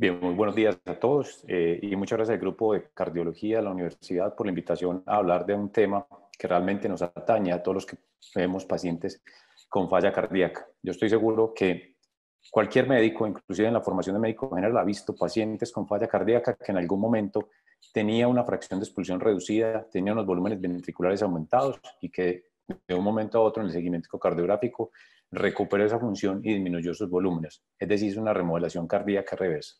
Bien, muy buenos días a todos eh, y muchas gracias al grupo de cardiología de la universidad por la invitación a hablar de un tema que realmente nos atañe a todos los que vemos pacientes con falla cardíaca. Yo estoy seguro que cualquier médico, inclusive en la formación de médico general, ha visto pacientes con falla cardíaca que en algún momento tenía una fracción de expulsión reducida, tenía unos volúmenes ventriculares aumentados y que de un momento a otro en el seguimiento cardiográfico recuperó esa función y disminuyó sus volúmenes. Es decir, es una remodelación cardíaca reversa.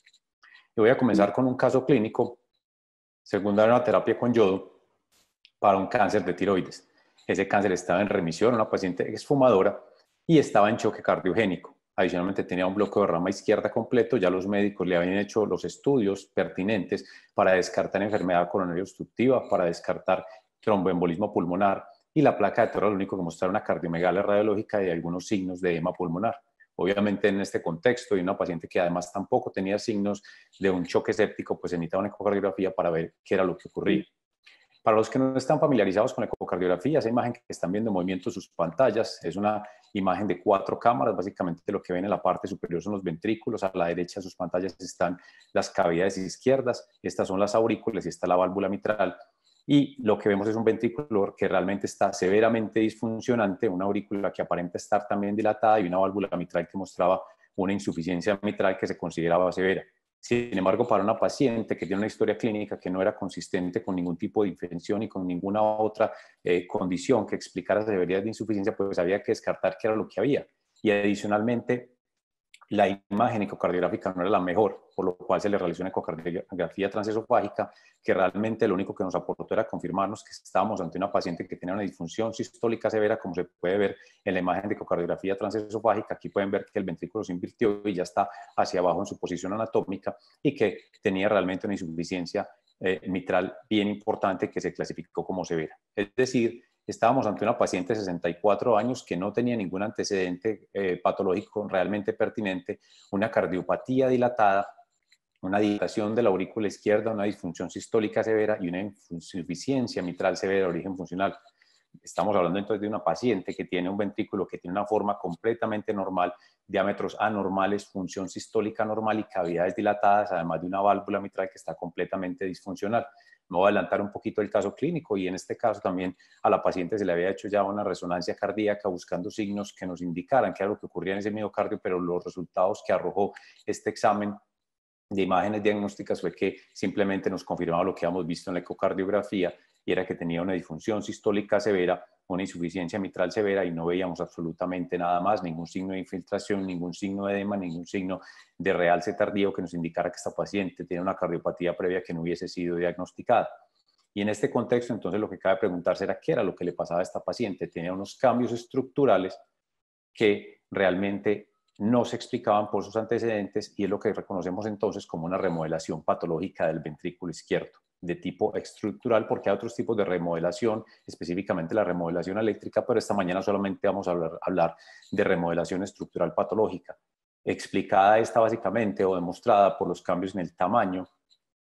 Y voy a comenzar con un caso clínico segunda una terapia con yodo para un cáncer de tiroides. Ese cáncer estaba en remisión, una paciente exfumadora y estaba en choque cardiogénico. Adicionalmente tenía un bloqueo de rama izquierda completo, ya los médicos le habían hecho los estudios pertinentes para descartar enfermedad coronaria obstructiva, para descartar tromboembolismo pulmonar y la placa de tórax lo único que mostraba una cardiomegalia radiológica y algunos signos de edema pulmonar. Obviamente en este contexto y una paciente que además tampoco tenía signos de un choque séptico, pues se necesitaba una ecocardiografía para ver qué era lo que ocurría. Para los que no están familiarizados con la ecocardiografía, esa imagen que están viendo en movimiento sus pantallas es una imagen de cuatro cámaras. Básicamente lo que ven en la parte superior son los ventrículos, a la derecha de sus pantallas están las cavidades izquierdas, estas son las aurículas y está la válvula mitral y lo que vemos es un ventrículo que realmente está severamente disfuncionante, una aurícula que aparenta estar también dilatada y una válvula mitral que mostraba una insuficiencia mitral que se consideraba severa. Sin embargo, para una paciente que tiene una historia clínica que no era consistente con ningún tipo de infección y con ninguna otra eh, condición que explicara severidad de insuficiencia, pues había que descartar que era lo que había. Y adicionalmente, la imagen ecocardiográfica no era la mejor, por lo cual se le realizó una ecocardiografía transesofágica que realmente lo único que nos aportó era confirmarnos que estábamos ante una paciente que tenía una disfunción sistólica severa, como se puede ver en la imagen de ecocardiografía transesofágica. Aquí pueden ver que el ventrículo se invirtió y ya está hacia abajo en su posición anatómica y que tenía realmente una insuficiencia eh, mitral bien importante que se clasificó como severa. Es decir, estábamos ante una paciente de 64 años que no tenía ningún antecedente eh, patológico realmente pertinente, una cardiopatía dilatada, una dilatación de la aurícula izquierda, una disfunción sistólica severa y una insuficiencia mitral severa de origen funcional. Estamos hablando entonces de una paciente que tiene un ventrículo que tiene una forma completamente normal, diámetros anormales, función sistólica normal y cavidades dilatadas, además de una válvula mitral que está completamente disfuncional me voy a adelantar un poquito el caso clínico y en este caso también a la paciente se le había hecho ya una resonancia cardíaca buscando signos que nos indicaran qué era lo que ocurría en ese miocardio, pero los resultados que arrojó este examen de imágenes diagnósticas fue que simplemente nos confirmaba lo que habíamos visto en la ecocardiografía y era que tenía una disfunción sistólica severa, una insuficiencia mitral severa y no veíamos absolutamente nada más, ningún signo de infiltración, ningún signo de edema, ningún signo de realce tardío que nos indicara que esta paciente tiene una cardiopatía previa que no hubiese sido diagnosticada. Y en este contexto, entonces, lo que cabe preguntarse era qué era lo que le pasaba a esta paciente. Tenía unos cambios estructurales que realmente no se explicaban por sus antecedentes y es lo que reconocemos entonces como una remodelación patológica del ventrículo izquierdo de tipo estructural, porque hay otros tipos de remodelación, específicamente la remodelación eléctrica, pero esta mañana solamente vamos a hablar, de remodelación estructural patológica. Explicada esta básicamente o demostrada por los cambios en el tamaño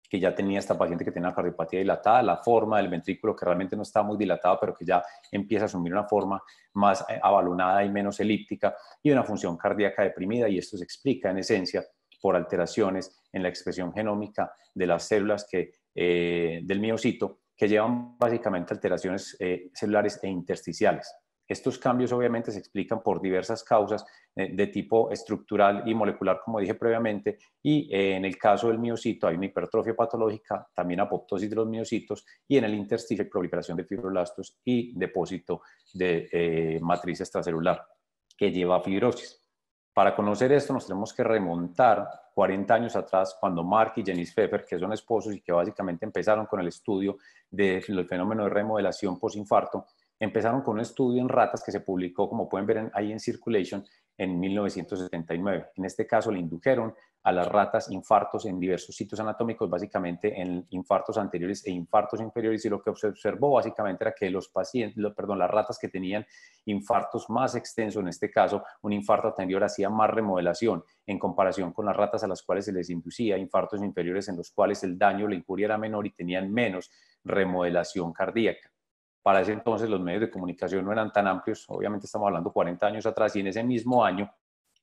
que ya tenía esta paciente que tenía la cardiopatía dilatada, la forma del ventrículo que realmente no estaba muy dilatada, pero que ya empieza a asumir una forma más eh, abalonada y menos elíptica, y una función cardíaca deprimida, y esto se explica en esencia por alteraciones en la expresión genómica de las células que eh, del miocito, que llevan básicamente alteraciones eh, celulares e intersticiales. Estos cambios obviamente se explican por diversas causas eh, de tipo estructural y molecular, como dije previamente, y en el caso del miocito hay una hipertrofia patológica, también apoptosis de los miocitos, y en el intersticio proliferación de fibroblastos y depósito de matriz extracelular que lleva a fibrosis. Para conocer esto nos tenemos que remontar 40 años atrás cuando Mark y Janice Pfeffer, que son esposos y que básicamente empezaron con el estudio del fenómeno de remodelación post-infarto, empezaron con un estudio en ratas que se publicó, como pueden ver ahí en Circulation, en 1979. En este caso le indujeron a las ratas infartos en diversos sitios anatómicos, básicamente en infartos anteriores e infartos inferiores, y lo que se observó básicamente era que los pacientes, perdón, las ratas que tenían infartos más extensos, en este caso un infarto anterior hacía más remodelación en comparación con las ratas a las cuales se les inducía infartos inferiores en los cuales el daño, la injuria era menor y tenían menos remodelación cardíaca. Para ese entonces los medios de comunicación no eran tan amplios, obviamente estamos hablando 40 años atrás, y en ese mismo año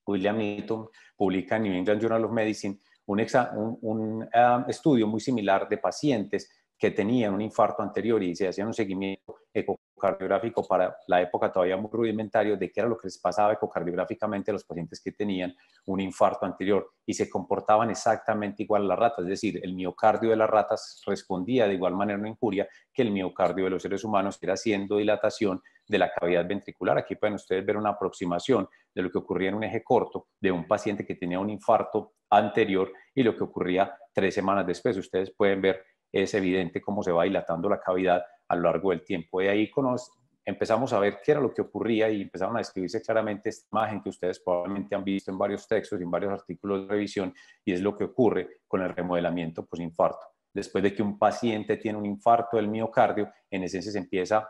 William Newton publica en New England Journal of Medicine un, ah, estudio muy similar de pacientes que tenían un infarto anterior y se hacían un seguimiento ecocardiográfico para la época todavía muy rudimentario de qué era lo que les pasaba ecocardiográficamente a los pacientes que tenían un infarto anterior y se comportaban exactamente igual a las ratas, es decir, el miocardio de las ratas respondía de igual manera a una injuria que el miocardio de los seres humanos, que era haciendo dilatación de la cavidad ventricular. Aquí pueden ustedes ver una aproximación de lo que ocurría en un eje corto de un paciente que tenía un infarto anterior y lo que ocurría tres semanas después. Ustedes pueden ver, es evidente cómo se va dilatando la cavidad a lo largo del tiempo. De ahí empezamos a ver qué era lo que ocurría y empezaron a describirse claramente esta imagen que ustedes probablemente han visto en varios textos y en varios artículos de revisión, y es lo que ocurre con el remodelamiento post-infarto. Después de que un paciente tiene un infarto del miocardio, en esencia se empieza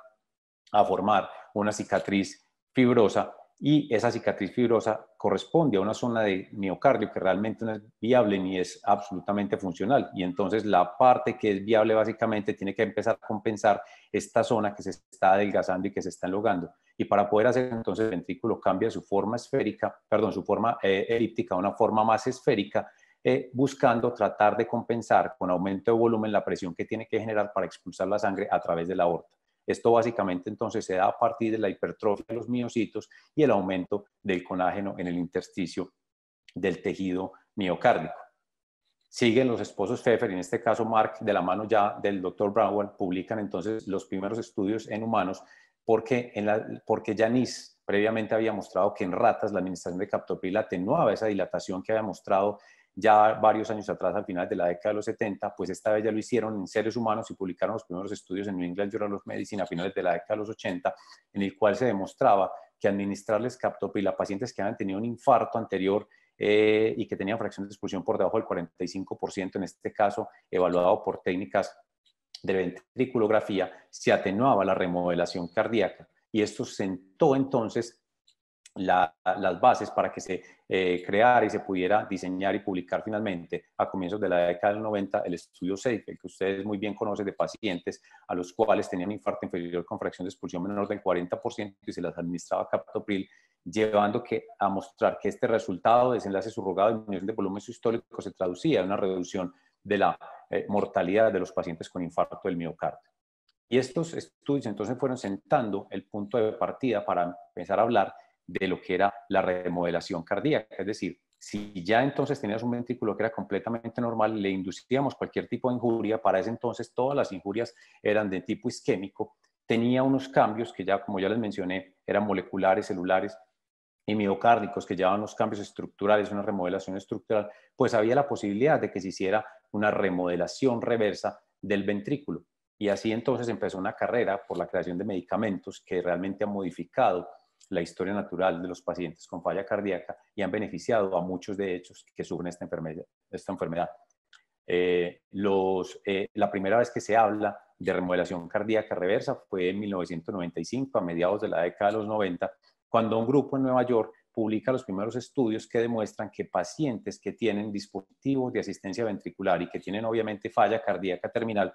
a formar una cicatriz fibrosa y esa cicatriz fibrosa corresponde a una zona de miocardio que realmente no es viable ni es absolutamente funcional. Y entonces la parte que es viable básicamente tiene que empezar a compensar esta zona que se está adelgazando y que se está enlogando. Y para poder hacer entonces el ventrículo cambia su forma esférica, perdón, su forma eh, elíptica a una forma más esférica, eh, buscando tratar de compensar con aumento de volumen la presión que tiene que generar para expulsar la sangre a través de la aorta. Esto básicamente entonces se da a partir de la hipertrofia de los miocitos y el aumento del colágeno en el intersticio del tejido miocárdico. Siguen los esposos Pfeffer, en este caso Mark, de la mano ya del doctor Brownwell, publican entonces los primeros estudios en humanos porque, porque Janice previamente había mostrado que en ratas la administración de captopril atenuaba esa dilatación que había mostrado ya varios años atrás, al final de la década de los 70, pues esta vez ya lo hicieron en seres humanos y publicaron los primeros estudios en New England Journal of Medicine a finales de la década de los 80, en el cual se demostraba que administrarles captopril a pacientes que habían tenido un infarto anterior eh, y que tenían fracción de expulsión por debajo del 45%, en este caso evaluado por técnicas de ventriculografía, se atenuaba la remodelación cardíaca. Y esto sentó entonces las bases para que se eh, creara y se pudiera diseñar y publicar finalmente a comienzos de la década del 90 el estudio el que ustedes muy bien conocen de pacientes a los cuales tenían infarto inferior con fracción de expulsión menor del 40% y se las administraba captopril, llevando que, a mostrar que este resultado de desenlace subrogado de disminución de volumen sistólico se traducía en una reducción de la eh, mortalidad de los pacientes con infarto del miocardio. Y estos estudios entonces fueron sentando el punto de partida para empezar a hablar de lo que era la remodelación cardíaca. Es decir, si ya entonces tenías un ventrículo que era completamente normal, le inducíamos cualquier tipo de injuria, para ese entonces todas las injurias eran de tipo isquémico, tenía unos cambios que ya, como ya les mencioné, eran moleculares, celulares y miocárdicos, que llevaban unos cambios estructurales, una remodelación estructural, pues había la posibilidad de que se hiciera una remodelación reversa del ventrículo. Y así entonces empezó una carrera por la creación de medicamentos que realmente ha modificado la historia natural de los pacientes con falla cardíaca y han beneficiado a muchos de ellos que sufren esta enfermedad. Esta enfermedad. Eh, los, eh, la primera vez que se habla de remodelación cardíaca reversa fue en 1995, a mediados de la década de los 90, cuando un grupo en Nueva York publica los primeros estudios que demuestran que pacientes que tienen dispositivos de asistencia ventricular y que tienen obviamente falla cardíaca terminal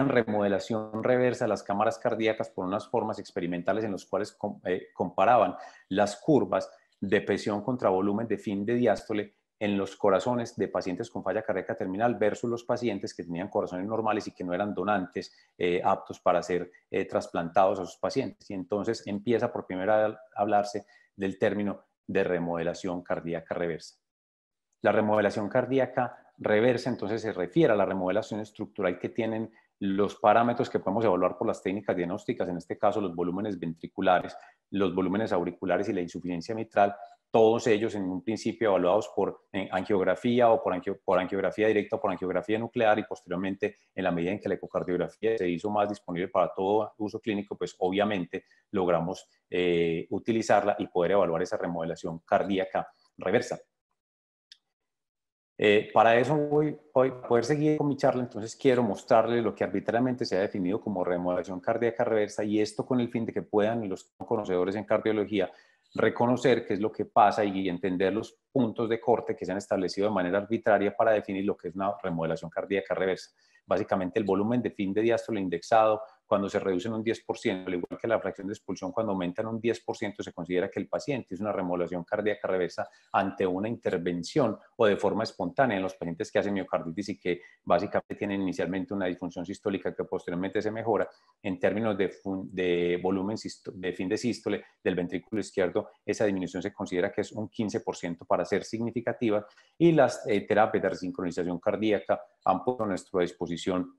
remodelación reversa las cámaras cardíacas por unas formas experimentales en las cuales eh, comparaban las curvas de presión contra volumen de fin de diástole en los corazones de pacientes con falla cardíaca terminal versus los pacientes que tenían corazones normales y que no eran donantes eh, aptos para ser eh, trasplantados a sus pacientes. Y entonces empieza por primera vez a hablarse del término de remodelación cardíaca reversa. La remodelación cardíaca reversa entonces se refiere a la remodelación estructural que tienen los parámetros que podemos evaluar por las técnicas diagnósticas, en este caso los volúmenes ventriculares, los volúmenes auriculares y la insuficiencia mitral, todos ellos en un principio evaluados por eh, angiografía o por, angiografía directa o por angiografía nuclear y posteriormente en la medida en que la ecocardiografía se hizo más disponible para todo uso clínico, pues obviamente logramos eh, utilizarla y poder evaluar esa remodelación cardíaca reversa. Eh, para eso voy, a poder seguir con mi charla, entonces quiero mostrarles lo que arbitrariamente se ha definido como remodelación cardíaca reversa y esto con el fin de que puedan los conocedores en cardiología reconocer qué es lo que pasa y entender los puntos de corte que se han establecido de manera arbitraria para definir lo que es una remodelación cardíaca reversa. Básicamente el volumen de fin de diástole indexado cuando se reducen un 10%, al igual que la fracción de expulsión, cuando aumentan un 10%, se considera que el paciente es una remodelación cardíaca reversa ante una intervención o de forma espontánea en los pacientes que hacen miocarditis y que básicamente tienen inicialmente una disfunción sistólica que posteriormente se mejora en términos de, volumen de fin de sístole del ventrículo izquierdo, esa disminución se considera que es un 15% para ser significativa y las eh, terapias de resincronización cardíaca han puesto a nuestra disposición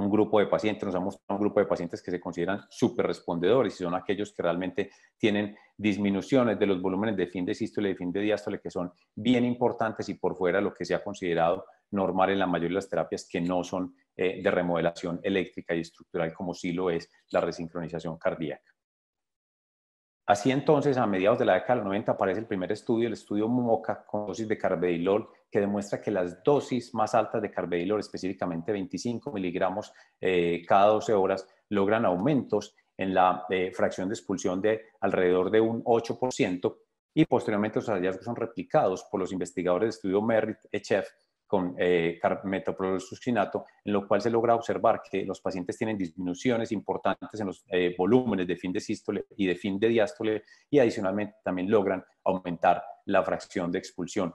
un grupo de pacientes, nos hemos un grupo de pacientes que se consideran superrespondedores y son aquellos que realmente tienen disminuciones de los volúmenes de fin de sístole y de fin de diástole que son bien importantes y por fuera lo que se ha considerado normal en la mayoría de las terapias que no son eh, de remodelación eléctrica y estructural como sí lo es la resincronización cardíaca. Así entonces, a mediados de la década del 90 aparece el primer estudio, el estudio MOCA con dosis de carvedilol, que demuestra que las dosis más altas de carvedilol, específicamente 25 miligramos eh, cada 12 horas, logran aumentos en la eh, fracción de expulsión de alrededor de un 8%, y posteriormente los hallazgos son replicados por los investigadores del estudio merit Echef con eh, en lo cual se logra observar que los pacientes tienen disminuciones importantes en los eh, volúmenes de fin de sístole y de fin de diástole y adicionalmente también logran aumentar la fracción de expulsión.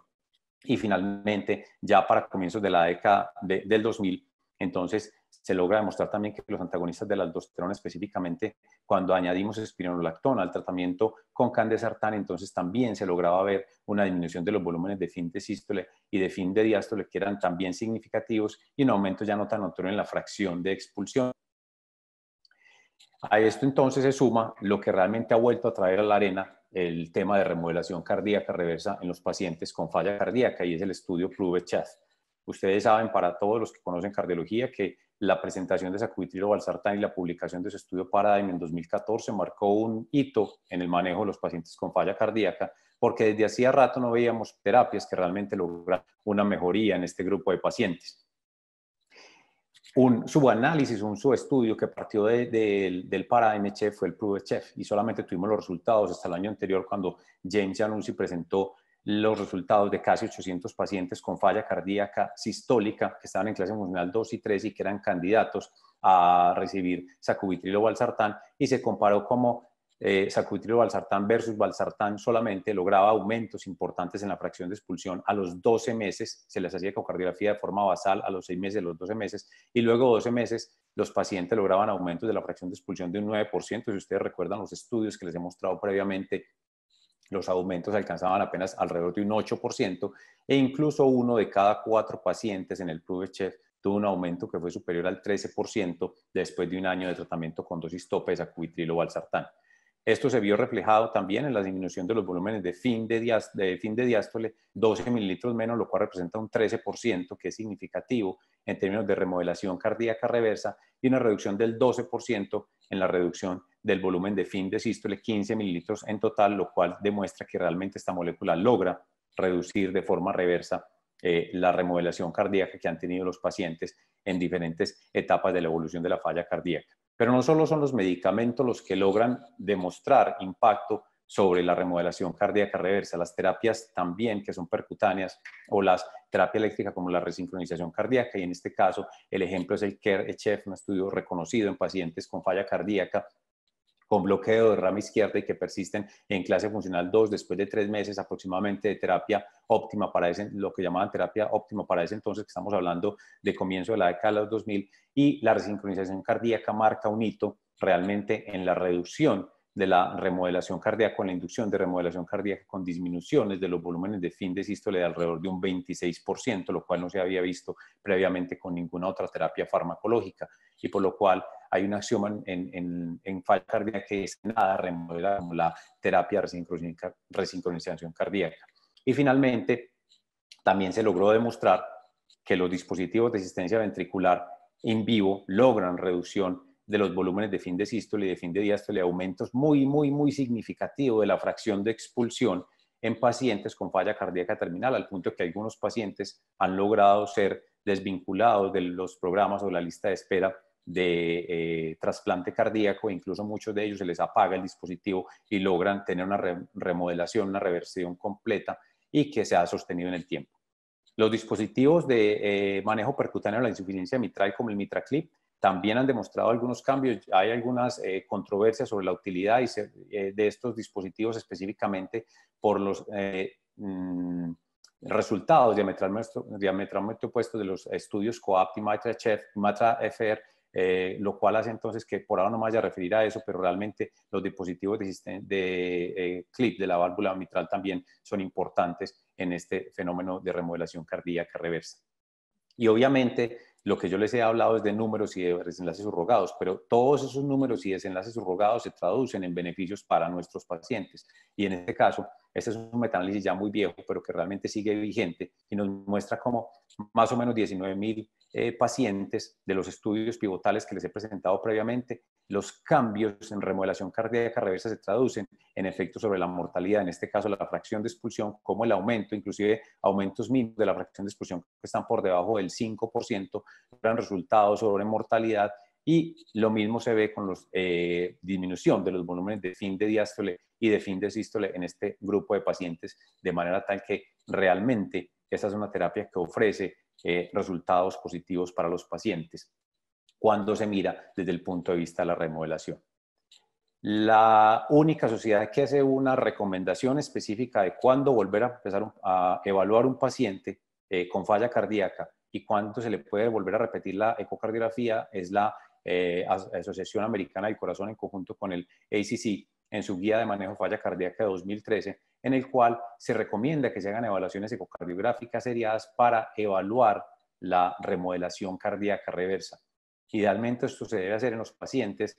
Y finalmente, ya para comienzos de la década del 2000, entonces se logra demostrar también que los antagonistas de la aldosterona específicamente, cuando añadimos espironolactona al tratamiento con candesartán, entonces también se lograba ver una disminución de los volúmenes de fin de sístole y de fin de diástole que eran también significativos y un aumento ya no tan notorio en la fracción de expulsión. A esto entonces se suma lo que realmente ha vuelto a traer a la arena el tema de remodelación cardíaca reversa en los pacientes con falla cardíaca y es el estudio Pluvechaz. Ustedes saben, para todos los que conocen cardiología, que la presentación de Sacuitriro Balsartán y la publicación de su estudio Paradigm en 2014 marcó un hito en el manejo de los pacientes con falla cardíaca, porque desde hacía rato no veíamos terapias que realmente lograran una mejoría en este grupo de pacientes. Un subanálisis, un subestudio que partió del Paradigm Chef fue el Prove Chef, y solamente tuvimos los resultados hasta el año anterior cuando James Januzzi presentó los resultados de casi 800 pacientes con falla cardíaca sistólica que estaban en clase funcional 2 y 3 y que eran candidatos a recibir sacubitril o valsartán y se comparó como eh, sacubitril valsartán versus valsartán solamente lograba aumentos importantes en la fracción de expulsión a los 12 meses, se les hacía ecocardiografía de forma basal a los 6 meses, de los 12 meses y luego 12 meses los pacientes lograban aumentos de la fracción de expulsión de un 9%. Si ustedes recuerdan los estudios que les he mostrado previamente, los aumentos alcanzaban apenas alrededor de un 8% e incluso uno de cada cuatro pacientes en el PRUVECHEF tuvo un aumento que fue superior al 13% después de un año de tratamiento con dosis topes de o valsartán. Esto se vio reflejado también en la disminución de los volúmenes de fin de, diástole, de fin de diástole 12 mililitros menos, lo cual representa un 13%, que es significativo en términos de remodelación cardíaca reversa y una reducción del 12% en la reducción del volumen de fin de sístole, 15 mililitros en total, lo cual demuestra que realmente esta molécula logra reducir de forma reversa eh, la remodelación cardíaca que han tenido los pacientes en diferentes etapas de la evolución de la falla cardíaca. Pero no solo son los medicamentos los que logran demostrar impacto sobre la remodelación cardíaca reversa, las terapias también que son percutáneas o las terapias eléctricas como la resincronización cardíaca y en este caso el ejemplo es el care echef un estudio reconocido en pacientes con falla cardíaca con bloqueo de rama izquierda y que persisten en clase funcional 2 después de tres meses aproximadamente de terapia óptima para ese, lo que llamaban terapia óptima para ese entonces, que estamos hablando de comienzo de la década de los 2000, y la resincronización cardíaca marca un hito realmente en la reducción de la remodelación cardíaca, con la inducción de remodelación cardíaca, con disminuciones de los volúmenes de fin de sístole de alrededor de un 26%, lo cual no se había visto previamente con ninguna otra terapia farmacológica, y por lo cual hay un axioma en, en, falla cardíaca que es nada remodelada como la terapia de resincronización cardíaca. Y finalmente, también se logró demostrar que los dispositivos de asistencia ventricular en vivo logran reducción de los volúmenes de fin de sístole y de fin de diástole, aumentos muy, muy, muy significativos de la fracción de expulsión en pacientes con falla cardíaca terminal, al punto que algunos pacientes han logrado ser desvinculados de los programas o la lista de espera de eh, trasplante cardíaco, e incluso muchos de ellos se les apaga el dispositivo y logran tener una remodelación, una reversión completa y que se ha sostenido en el tiempo. Los dispositivos de eh, manejo percutáneo de la insuficiencia mitral, como el MitraClip, también han demostrado algunos cambios, hay algunas eh, controversias sobre la utilidad eh, de estos dispositivos específicamente por los eh, mm, resultados diametralmente, opuestos de los estudios COAPT y MATRA-FR, lo cual hace entonces que por ahora no me vaya a referir a eso, pero realmente los dispositivos de, de clip de la válvula mitral también son importantes en este fenómeno de remodelación cardíaca reversa. Y obviamente lo que yo les he hablado es de números y de desenlaces subrogados, pero todos esos números y desenlaces subrogados se traducen en beneficios para nuestros pacientes. Y en este caso, este es un metanálisis ya muy viejo, pero que realmente sigue vigente y nos muestra como más o menos 19.000 eh, pacientes de los estudios pivotales que les he presentado previamente los cambios en remodelación cardíaca reversa se traducen en efectos sobre la mortalidad, en este caso la fracción de expulsión, como el aumento, inclusive aumentos mínimos de la fracción de expulsión que están por debajo del 5%, dan resultados sobre mortalidad y lo mismo se ve con la eh, disminución de los volúmenes de fin de diástole y de fin de sístole en este grupo de pacientes, de manera tal que realmente esta es una terapia que ofrece eh, resultados positivos para los pacientes cuando se mira desde el punto de vista de la remodelación. La única sociedad que hace una recomendación específica de cuándo volver a empezar a evaluar un paciente eh, con falla cardíaca y cuándo se le puede volver a repetir la ecocardiografía es la eh, Asociación Americana del Corazón en conjunto con el ACC en su guía de manejo falla cardíaca de 2013, en el cual se recomienda que se hagan evaluaciones ecocardiográficas seriadas para evaluar la remodelación cardíaca reversa. Idealmente esto se debe hacer en los pacientes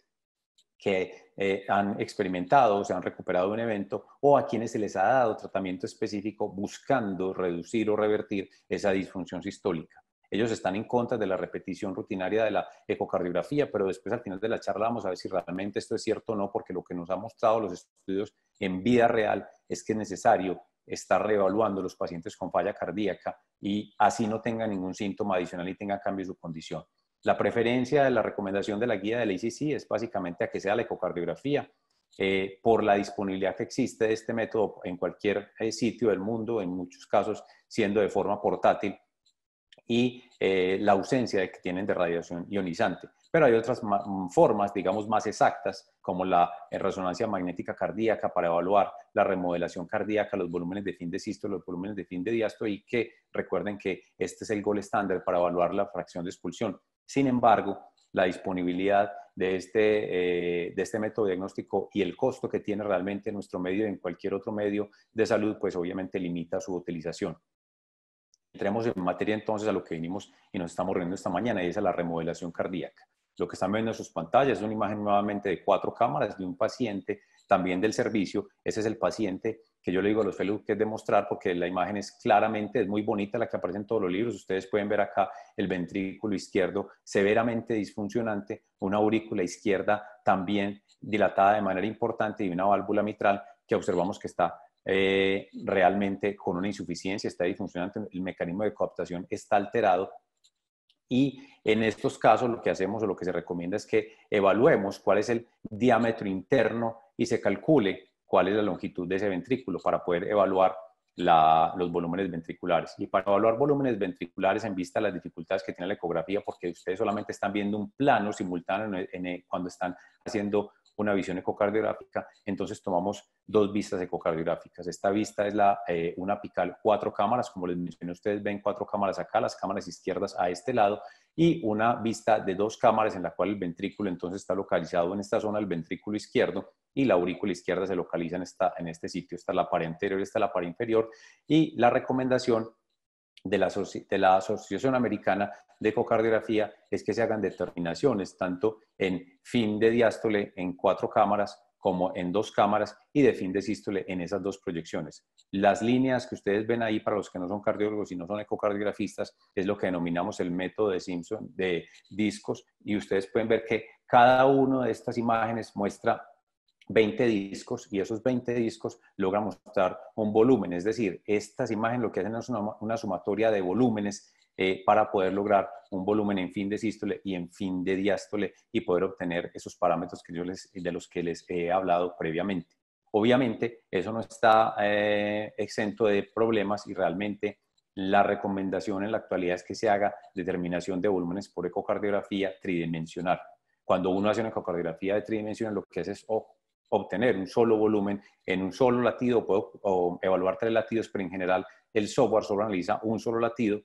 que eh, han experimentado o se han recuperado de un evento o a quienes se les ha dado tratamiento específico buscando reducir o revertir esa disfunción sistólica. Ellos están en contra de la repetición rutinaria de la ecocardiografía, pero después al final de la charla vamos a ver si realmente esto es cierto o no, porque lo que nos ha mostrado los estudios en vida real es que es necesario estar reevaluando los pacientes con falla cardíaca y así no tengan ningún síntoma adicional y tengan cambio en su condición. La preferencia de la recomendación de la guía de la ICC es básicamente a que sea la ecocardiografía. Eh, por la disponibilidad que existe de este método en cualquier eh, sitio del mundo, en muchos casos siendo de forma portátil, y eh, la ausencia de que tienen de radiación ionizante. Pero hay otras mm, formas, digamos, más exactas, como la resonancia magnética cardíaca para evaluar la remodelación cardíaca, los volúmenes de fin de sístole, los volúmenes de fin de diástole, y que recuerden que este es el gol estándar para evaluar la fracción de expulsión. Sin embargo, la disponibilidad este, eh, de este, método diagnóstico y el costo que tiene realmente nuestro medio y en cualquier otro medio de salud, pues obviamente limita su utilización. Entremos en materia entonces a lo que vinimos y nos estamos reuniendo esta mañana, y es a la remodelación cardíaca. Lo que están viendo en sus pantallas es una imagen nuevamente de cuatro cámaras de un paciente, también del servicio. Ese es el paciente que yo le digo a los facebook que es demostrar, porque la imagen es claramente, es muy bonita la que aparece en todos los libros. Ustedes pueden ver acá el ventrículo izquierdo severamente disfuncionante, una aurícula izquierda también dilatada de manera importante y una válvula mitral que observamos que está eh, realmente con una insuficiencia, está disfuncionante, el mecanismo de coaptación está alterado. Y en estos casos lo que hacemos o lo que se recomienda es que evaluemos cuál es el diámetro interno y se calcule cuál es la longitud de ese ventrículo para poder evaluar los volúmenes ventriculares. Y para evaluar volúmenes ventriculares en vista de las dificultades que tiene la ecografía, porque ustedes solamente están viendo un plano simultáneo cuando están haciendo una visión ecocardiográfica, entonces tomamos dos vistas ecocardiográficas. Esta vista es la, eh, una apical, cuatro cámaras, como les mencioné, ustedes ven cuatro cámaras acá, las cámaras izquierdas a este lado, y una vista de dos cámaras en la cual el ventrículo entonces está localizado en esta zona, el ventrículo izquierdo, y la aurícula izquierda se localiza en, esta, en este sitio, está la pared anterior, está la pared inferior, y la recomendación de la, de la, Asociación Americana de Ecocardiografía es que se hagan determinaciones tanto en fin de diástole en cuatro cámaras como en dos cámaras y de fin de sístole en esas dos proyecciones. Las líneas que ustedes ven ahí para los que no son cardiólogos y no son ecocardiografistas es lo que denominamos el método de Simpson de discos y ustedes pueden ver que cada una de estas imágenes muestra 20 discos y esos 20 discos logran mostrar un volumen, es decir, estas imágenes lo que hacen es una sumatoria de volúmenes eh, para poder lograr un volumen en fin de sístole y en fin de diástole y poder obtener esos parámetros que yo les, de los que les he hablado previamente. Obviamente, eso no está eh, exento de problemas y realmente la recomendación en la actualidad es que se haga determinación de volúmenes por ecocardiografía tridimensional. Cuando uno hace una ecocardiografía de tridimensional, lo que hace es obtener un solo volumen en un solo latido, o evaluar tres latidos, pero en general el software solo analiza un solo latido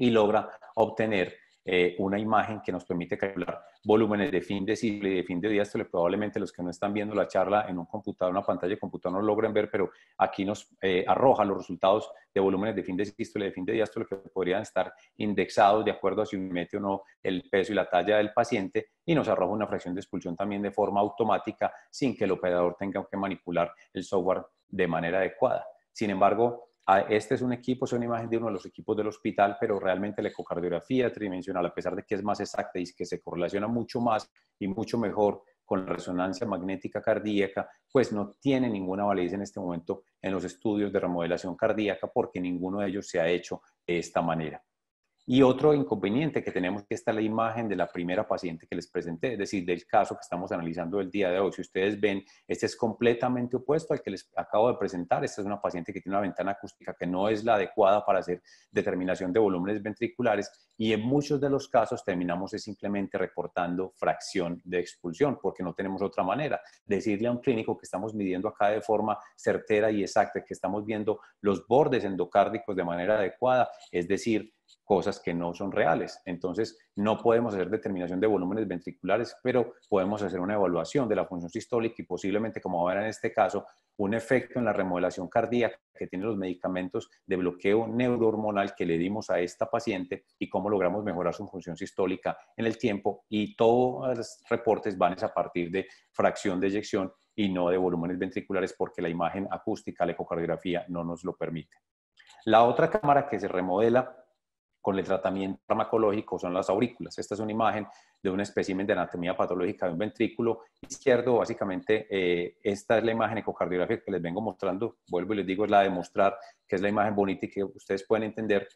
y logra obtener eh, una imagen que nos permite calcular volúmenes de fin de sístole y de fin de diástole. Probablemente los que no están viendo la charla en un computador, una pantalla de computador no logren ver, pero aquí nos eh, arrojan arroja los resultados de volúmenes de fin de sístole y de fin de diástole que podrían estar indexados de acuerdo a si mete o no el peso y la talla del paciente y nos arroja una fracción de expulsión también de forma automática sin que el operador tenga que manipular el software de manera adecuada. Sin embargo, este es un equipo, es una imagen de uno de los equipos del hospital, pero realmente la ecocardiografía tridimensional, a pesar de que es más exacta y que se correlaciona mucho más y mucho mejor con la resonancia magnética cardíaca, pues no tiene ninguna validez en este momento en los estudios de remodelación cardíaca porque ninguno de ellos se ha hecho de esta manera. Y otro inconveniente que tenemos que está la imagen de la primera paciente que les presenté, es decir, del caso que estamos analizando el día de hoy. Si ustedes ven, este es completamente opuesto al que les acabo de presentar. Esta es una paciente que tiene una ventana acústica que no es la adecuada para hacer determinación de volúmenes ventriculares y en muchos de los casos terminamos simplemente reportando fracción de expulsión porque no tenemos otra manera. Decirle a un clínico que estamos midiendo acá de forma certera y exacta, que estamos viendo los bordes endocárdicos de manera adecuada, es decir, cosas que no son reales. Entonces, no podemos hacer determinación de volúmenes ventriculares, pero podemos hacer una evaluación de la función sistólica y posiblemente, como verán en este caso, un efecto en la remodelación cardíaca que tienen los medicamentos de bloqueo neurohormonal que le dimos a esta paciente y cómo logramos mejorar su función sistólica en el tiempo. Y todos los reportes van a partir de fracción de eyección y no de volúmenes ventriculares porque la imagen acústica, la ecocardiografía no nos lo permite. La otra cámara que se remodela con el tratamiento farmacológico son las aurículas. Esta es una imagen de un espécimen de anatomía patológica de un ventrículo izquierdo. Básicamente, eh, esta es la imagen ecocardiográfica que les vengo mostrando. Vuelvo y les digo, es la de mostrar, que es la imagen bonita y que ustedes pueden entender.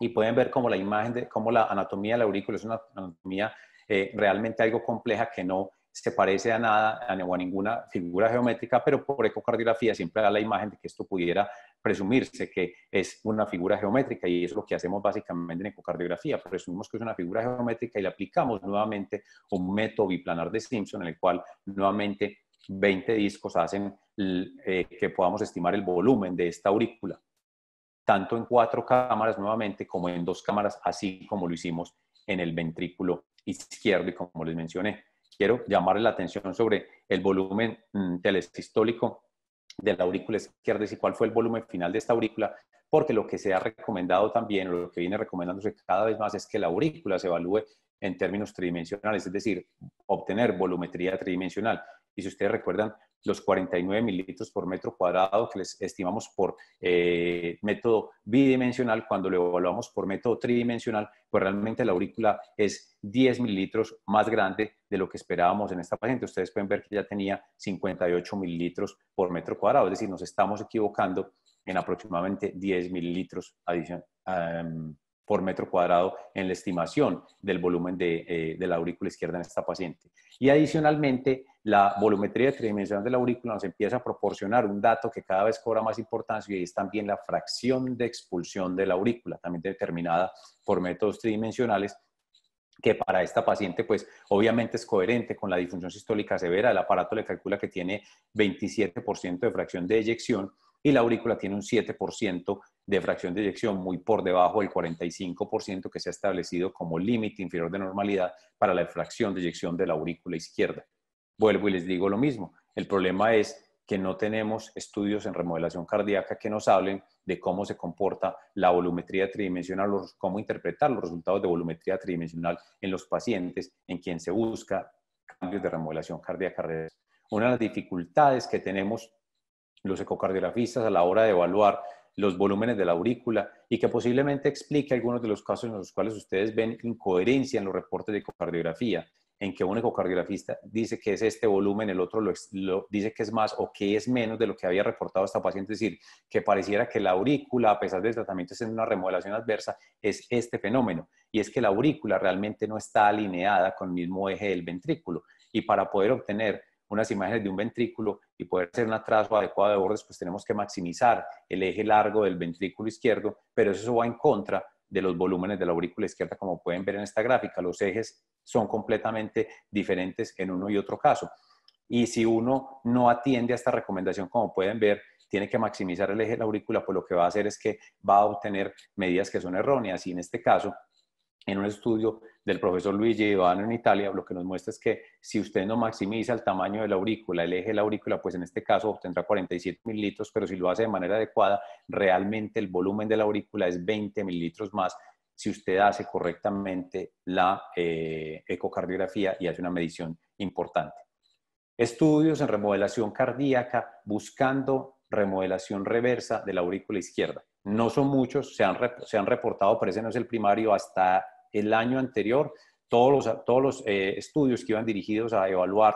Y pueden ver cómo la imagen, de, cómo la anatomía de la aurícula es una anatomía eh, realmente algo compleja que no se parece a nada a, o a ninguna figura geométrica, pero por ecocardiografía siempre da la imagen de que esto pudiera presumirse que es una figura geométrica y es lo que hacemos básicamente en ecocardiografía, presumimos que es una figura geométrica y le aplicamos nuevamente un método biplanar de Simpson en el cual nuevamente 20 discos hacen eh, que podamos estimar el volumen de esta aurícula, tanto en cuatro cámaras nuevamente como en dos cámaras, así como lo hicimos en el ventrículo izquierdo y como les mencioné quiero llamar la atención sobre el volumen mm, telesistólico de la aurícula izquierda y cuál fue el volumen final de esta aurícula, porque lo que se ha recomendado también, lo que viene recomendándose cada vez más, es que la aurícula se evalúe en términos tridimensionales, es decir, obtener volumetría tridimensional. Y si ustedes recuerdan, los 49 mililitros por metro cuadrado que les estimamos por eh, método bidimensional, cuando lo evaluamos por método tridimensional, pues realmente la aurícula es 10 mililitros más grande de lo que esperábamos en esta paciente. Ustedes pueden ver que ya tenía 58 mililitros por metro cuadrado, es decir, nos estamos equivocando en aproximadamente 10 mililitros em, por metro cuadrado en la estimación del volumen de, eh, de, la aurícula izquierda en esta paciente. Y adicionalmente, la volumetría tridimensional de la aurícula nos empieza a proporcionar un dato que cada vez cobra más importancia y es también la fracción de expulsión de la aurícula, también determinada por métodos tridimensionales, que para esta paciente, pues obviamente es coherente con la disfunción sistólica severa. El aparato le calcula que tiene 27% de fracción de eyección y la aurícula tiene un 7% de fracción de eyección, muy por debajo del 45% que se ha establecido como límite inferior de normalidad para la fracción de eyección de la aurícula izquierda vuelvo y les digo lo mismo. El problema es que no tenemos estudios en remodelación cardíaca que nos hablen de cómo se comporta la volumetría tridimensional o cómo interpretar los resultados de volumetría tridimensional en los pacientes en quien se busca cambios de remodelación cardíaca. Una de las dificultades que tenemos los ecocardiografistas a la hora de evaluar los volúmenes de la aurícula y que posiblemente explique algunos de los casos en los cuales ustedes ven incoherencia en los reportes de ecocardiografía en que un ecocardiografista dice que es este volumen, el otro lo, dice que es más o que es menos de lo que había reportado esta paciente, es decir, que pareciera que la aurícula, a pesar del tratamiento, es en una remodelación adversa, es este fenómeno. Y es que la aurícula realmente no está alineada con el mismo eje del ventrículo. Y para poder obtener unas imágenes de un ventrículo y poder hacer un atraso adecuado de bordes, pues tenemos que maximizar el eje largo del ventrículo izquierdo, pero eso va en contra de los volúmenes de la aurícula izquierda, como pueden ver en esta gráfica. Los ejes son completamente diferentes en uno y otro caso. Y si uno no atiende a esta recomendación, como pueden ver, tiene que maximizar el eje de la aurícula, pues lo que va a hacer es que va a obtener medidas que son erróneas. Y en este caso, en un estudio del profesor Luigi Ivano en Italia, lo que nos muestra es que si usted no maximiza el tamaño de la aurícula, el eje de la aurícula, pues en este caso obtendrá 47 mililitros, pero si lo hace de manera adecuada, realmente el volumen de la aurícula es 20 mililitros más si usted hace correctamente la eh, ecocardiografía y hace una medición importante. Estudios en remodelación cardíaca buscando remodelación reversa de la aurícula izquierda. No son muchos, se han, se han reportado, pero ese no es el primario, hasta el año anterior, todos los, todos los eh, estudios que iban dirigidos a evaluar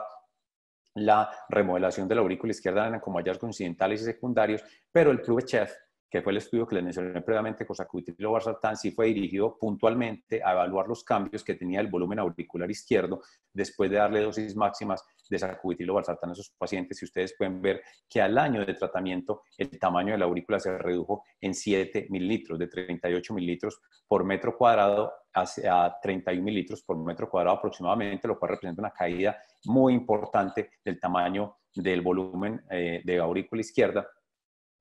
la remodelación del la aurícula izquierda eran como hallazgos incidentales y secundarios, pero el Club chef que fue el estudio que les mencioné previamente, con sacubitilo Barzatán, sí fue dirigido puntualmente a evaluar los cambios que tenía el volumen auricular izquierdo después de darle dosis máximas de sacubitilo valsartán a esos pacientes y ustedes pueden ver que al año de tratamiento el tamaño de la aurícula se redujo en 7 mililitros, de 38 mililitros por metro cuadrado a 31 mililitros por metro cuadrado aproximadamente, lo cual representa una caída muy importante del tamaño del volumen eh, de aurícula izquierda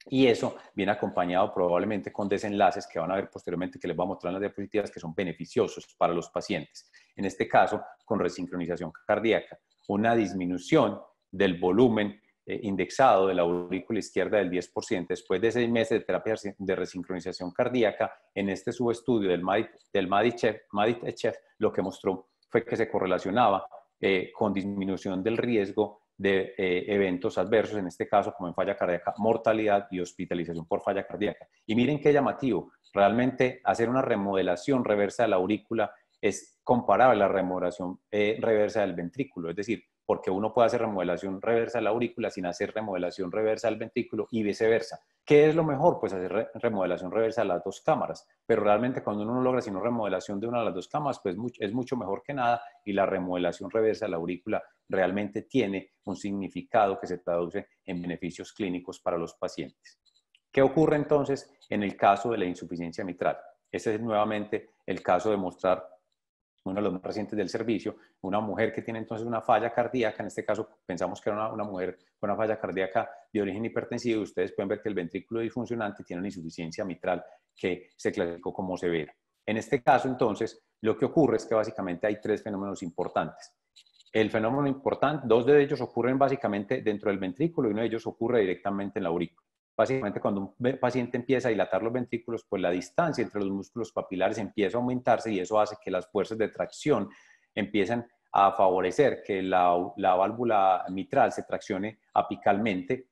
y eso viene acompañado probablemente con desenlaces que van a ver posteriormente que les voy a mostrar en las diapositivas que son beneficiosos para los pacientes. En este caso, con resincronización cardíaca, una disminución del volumen eh, indexado de la aurícula izquierda del 10% después de seis meses de terapia de resincronización cardíaca. En este subestudio del MADICHEF, del lo que mostró fue que se correlacionaba eh, con disminución del riesgo de eh, eventos adversos, en este caso como en falla cardíaca, mortalidad y hospitalización por falla cardíaca. Y miren qué llamativo, realmente hacer una remodelación reversa de la aurícula es comparable a la remodelación eh, reversa del ventrículo, es decir, porque uno puede hacer remodelación reversa a la aurícula sin hacer remodelación reversa al ventrículo y viceversa. ¿Qué es lo mejor? Pues hacer remodelación reversa a las dos cámaras, pero realmente cuando uno no logra sino remodelación de una de las dos cámaras, pues es mucho mejor que nada y la remodelación reversa a la aurícula realmente tiene un significado que se traduce en beneficios clínicos para los pacientes. ¿Qué ocurre entonces en el caso de la insuficiencia mitral? Ese es nuevamente el caso de mostrar uno de los más recientes del servicio, una mujer que tiene entonces una falla cardíaca, en este caso pensamos que era una, mujer con una falla cardíaca de origen hipertensivo, y ustedes pueden ver que el ventrículo disfuncionante tiene una insuficiencia mitral que se clasificó como severa. En este caso, entonces, lo que ocurre es que básicamente hay tres fenómenos importantes. El fenómeno importante, dos de ellos ocurren básicamente dentro del ventrículo y uno de ellos ocurre directamente en la aurícula. Básicamente, cuando un paciente empieza a dilatar los ventrículos, pues la distancia entre los músculos papilares empieza a aumentarse y eso hace que las fuerzas de tracción empiezan a favorecer que la, válvula mitral se traccione apicalmente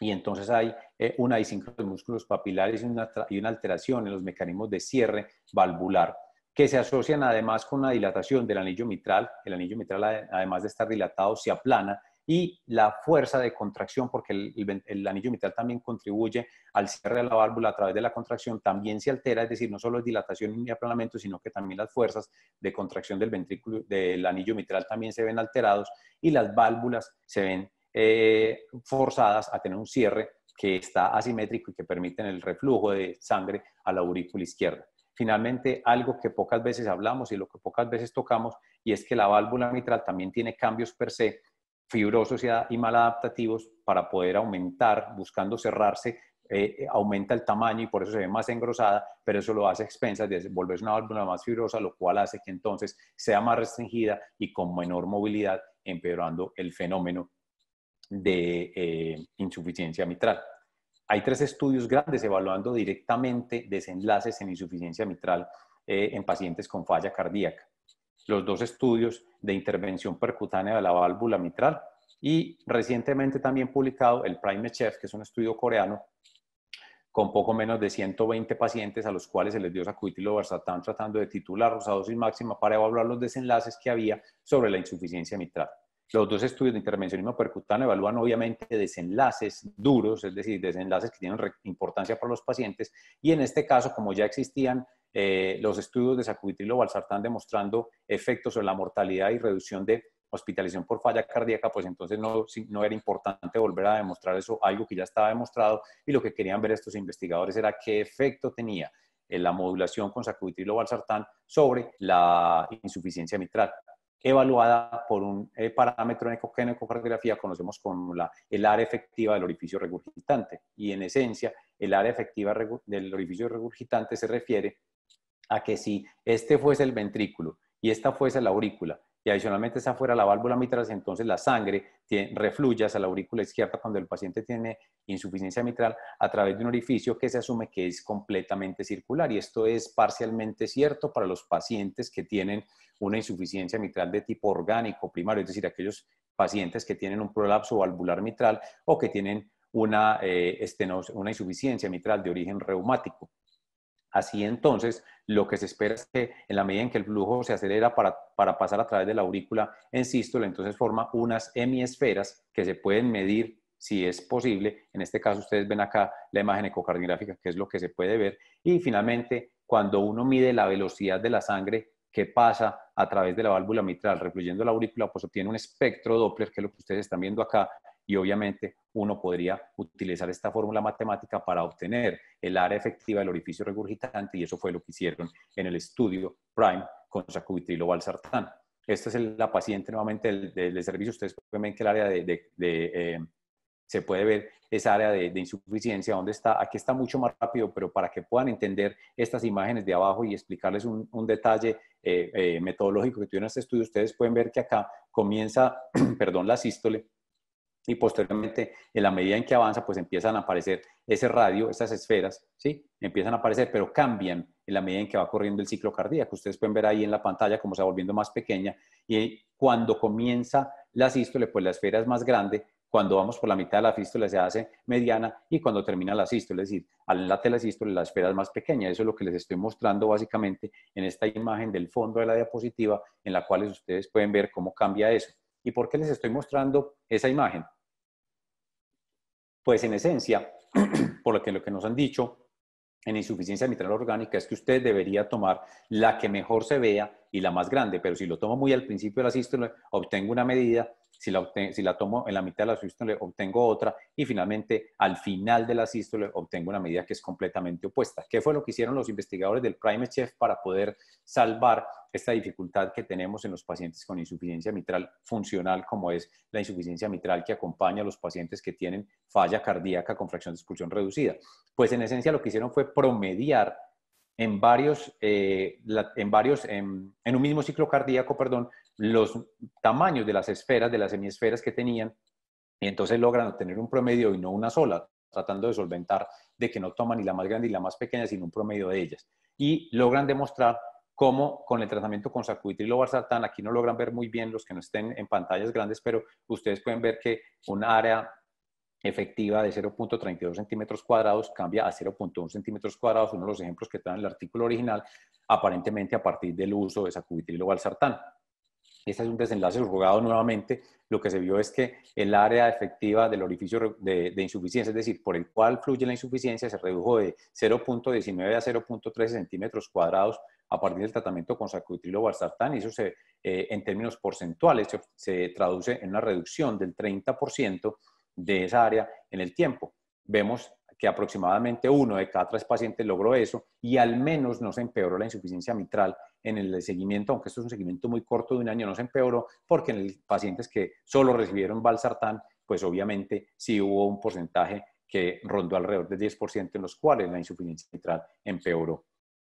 y entonces hay eh, una disincronía de músculos papilares y una, y una alteración en los mecanismos de cierre valvular que se asocian además con una dilatación del anillo mitral. El anillo mitral, además de estar dilatado, se aplana y la fuerza de contracción, porque el, anillo mitral también contribuye al cierre de la válvula a través de la contracción, también se altera, es decir, no solo es dilatación y aplanamiento, sino que también las fuerzas de contracción del ventrículo del anillo mitral también se ven alterados y las válvulas se ven eh, forzadas a tener un cierre que está asimétrico y que permite el reflujo de sangre a la aurícula izquierda finalmente algo que pocas veces hablamos y lo que pocas veces tocamos, y es que la válvula mitral también tiene cambios per se fibrosos y, mal adaptativos para poder aumentar, buscando cerrarse, eh, eh, aumenta el tamaño y por eso se ve más engrosada, pero eso lo hace a expensas de volverse una válvula más fibrosa, lo cual hace que entonces sea más restringida y con menor movilidad, empeorando el fenómeno de eh, insuficiencia mitral. Hay tres estudios grandes evaluando directamente desenlaces en insuficiencia mitral en pacientes con falla cardíaca los dos estudios de intervención percutánea de la válvula mitral y recientemente también publicado el Prime Chef, que es un estudio coreano con poco menos de 120 pacientes a los cuales se les dio sacuditilo versatán tratando de titularlos a dosis máxima para evaluar los desenlaces que había sobre la insuficiencia mitral. Los dos estudios de intervención percutánea evalúan obviamente desenlaces duros, es decir, desenlaces que tienen importancia para los pacientes, y en este caso, como ya existían eh, los estudios de o valsartán demostrando efectos sobre la mortalidad y reducción de hospitalización por falla cardíaca, pues entonces no, era importante volver a demostrar eso, algo que ya estaba demostrado, y lo que querían ver estos investigadores era qué efecto tenía eh, la modulación con o valsartán sobre la insuficiencia mitral, evaluada por un eh, parámetro en ecocardiografía, conocemos como la, el área efectiva del orificio regurgitante. Y en esencia, el área efectiva del orificio regurgitante se refiere a que si este fuese el ventrículo y esta fuese la aurícula y adicionalmente esa fuera la válvula mitral, pues entonces la sangre refluye hacia la aurícula izquierda cuando el paciente tiene insuficiencia mitral a través de un orificio que se asume que es completamente circular. Y esto es parcialmente cierto para los pacientes que tienen una insuficiencia mitral de tipo orgánico primario, es decir, aquellos pacientes que tienen un prolapso valvular mitral o que tienen una eh, insuficiencia mitral de origen reumático. Así entonces, lo que se espera es que en la medida en que el flujo se acelera para, pasar a través de la aurícula en sístole, entonces forma unas hemisferas que se pueden medir si es posible. En este caso, ustedes ven acá la imagen ecocardiográfica, que es lo que se puede ver. Y finalmente, cuando uno mide la velocidad de la sangre que pasa a través de la válvula mitral, refluyendo la aurícula, pues obtiene un espectro Doppler, que es lo que ustedes están viendo acá, y obviamente uno podría utilizar esta fórmula matemática para obtener el área efectiva del orificio regurgitante y eso fue lo que hicieron en el estudio PRIME con sacubitrilo valsartán. Esta es la paciente nuevamente del, servicio. Ustedes pueden ver que el área de, eh, se puede ver esa área de, insuficiencia, donde está. Aquí está mucho más rápido, pero para que puedan entender estas imágenes de abajo y explicarles un, detalle eh, eh, metodológico que tuvieron en este estudio, ustedes pueden ver que acá comienza, perdón, la sístole y posteriormente, en la medida en que avanza, pues empiezan a aparecer ese radio, esas esferas, ¿sí? Empiezan a aparecer, pero cambian en la medida en que va corriendo el ciclo cardíaco. Ustedes pueden ver ahí en la pantalla cómo se va volviendo más pequeña y cuando comienza la sístole, pues la esfera es más grande, cuando vamos por la mitad de la sístole, se hace mediana y cuando termina la sístole, es decir, al enlace de la sístole la esfera es más pequeña. Eso es lo que les estoy mostrando básicamente en esta imagen del fondo de la diapositiva en la cual ustedes pueden ver cómo cambia eso. ¿Y por qué les estoy mostrando esa imagen? Pues en esencia, por lo que, lo que nos han dicho en insuficiencia mitral orgánica es que usted debería tomar la que mejor se vea y la más grande, pero si lo tomo muy al principio de la sístole, obtengo una medida si la, tomo en la mitad de la sístole, obtengo otra, y finalmente al final de la sístole obtengo una medida que es completamente opuesta. ¿Qué fue lo que hicieron los investigadores del Prime Chef para poder salvar esta dificultad que tenemos en los pacientes con insuficiencia mitral funcional, como es la insuficiencia mitral que acompaña a los pacientes que tienen falla cardíaca con fracción de expulsión reducida? Pues en esencia lo que hicieron fue promediar en varios, eh, en varios en, un mismo ciclo cardíaco, perdón, los tamaños de las esferas, de las semiesferas que tenían, y entonces logran obtener un promedio y no una sola, tratando de solventar de que no toman ni la más grande ni la más pequeña, sino un promedio de ellas. Y logran demostrar cómo con el tratamiento con sacubitril valsartán, aquí no logran ver muy bien los que no estén en pantallas grandes, pero ustedes pueden ver que un área efectiva de 0.32 centímetros cuadrados cambia a 0.1 centímetros cuadrados, uno de los ejemplos que están en el artículo original, aparentemente a partir del uso de sacubitril valsartán. Este es un desenlace jugado nuevamente. Lo que se vio es que el área efectiva del orificio de, insuficiencia, es decir, por el cual fluye la insuficiencia, se redujo de 0.19 a 0.3 centímetros cuadrados a partir del tratamiento con sacutrilo valsartán y eso se, eh, en términos porcentuales se, se, traduce en una reducción del 30% de esa área en el tiempo. Vemos que aproximadamente uno de cada tres pacientes logró eso y al menos no se empeoró la insuficiencia mitral en el seguimiento, aunque esto es un seguimiento muy corto de un año, no se empeoró porque en los pacientes que solo recibieron valsartán, pues obviamente sí hubo un porcentaje que rondó alrededor del 10% en los cuales la insuficiencia mitral empeoró.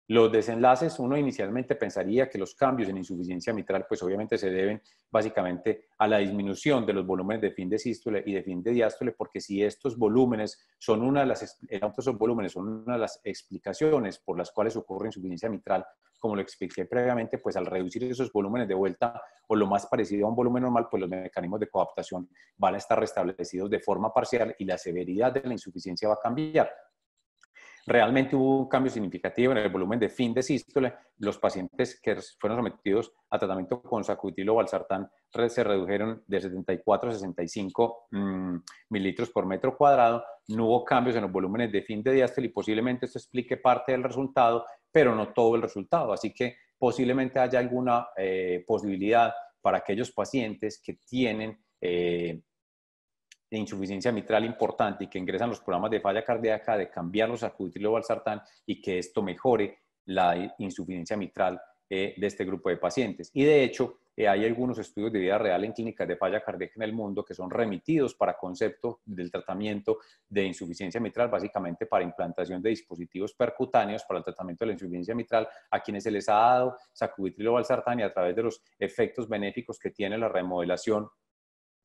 Los desenlaces, uno inicialmente pensaría que los cambios en insuficiencia mitral, pues obviamente se deben básicamente a la disminución de los volúmenes de fin de sístole y de fin de diástole, porque si estos volúmenes son una de las, eh, volúmenes son una de las explicaciones por las cuales ocurre insuficiencia mitral, como lo expliqué previamente, pues al reducir esos volúmenes de vuelta o lo más parecido a un volumen normal, pues los mecanismos de coaptación van a estar restablecidos de forma parcial y la severidad de la insuficiencia va a cambiar realmente hubo un cambio significativo en el volumen de fin de sístole. Los pacientes que fueron sometidos a tratamiento con sacubitril o valsartán se redujeron de 74 a 65 mm, mililitros por metro cuadrado. No hubo cambios en los volúmenes de fin de diástole y posiblemente esto explique parte del resultado, pero no todo el resultado. Así que posiblemente haya alguna eh, posibilidad para aquellos pacientes que tienen eh, de insuficiencia mitral importante y que ingresan los programas de falla cardíaca, de los a o valsartán y que esto mejore la insuficiencia mitral eh, de este grupo de pacientes. Y de hecho, eh, hay algunos estudios de vida real en clínicas de falla cardíaca en el mundo que son remitidos para concepto del tratamiento de insuficiencia mitral, básicamente para implantación de dispositivos percutáneos para el tratamiento de la insuficiencia mitral, a quienes se les ha dado o valsartán y a través de los efectos benéficos que tiene la remodelación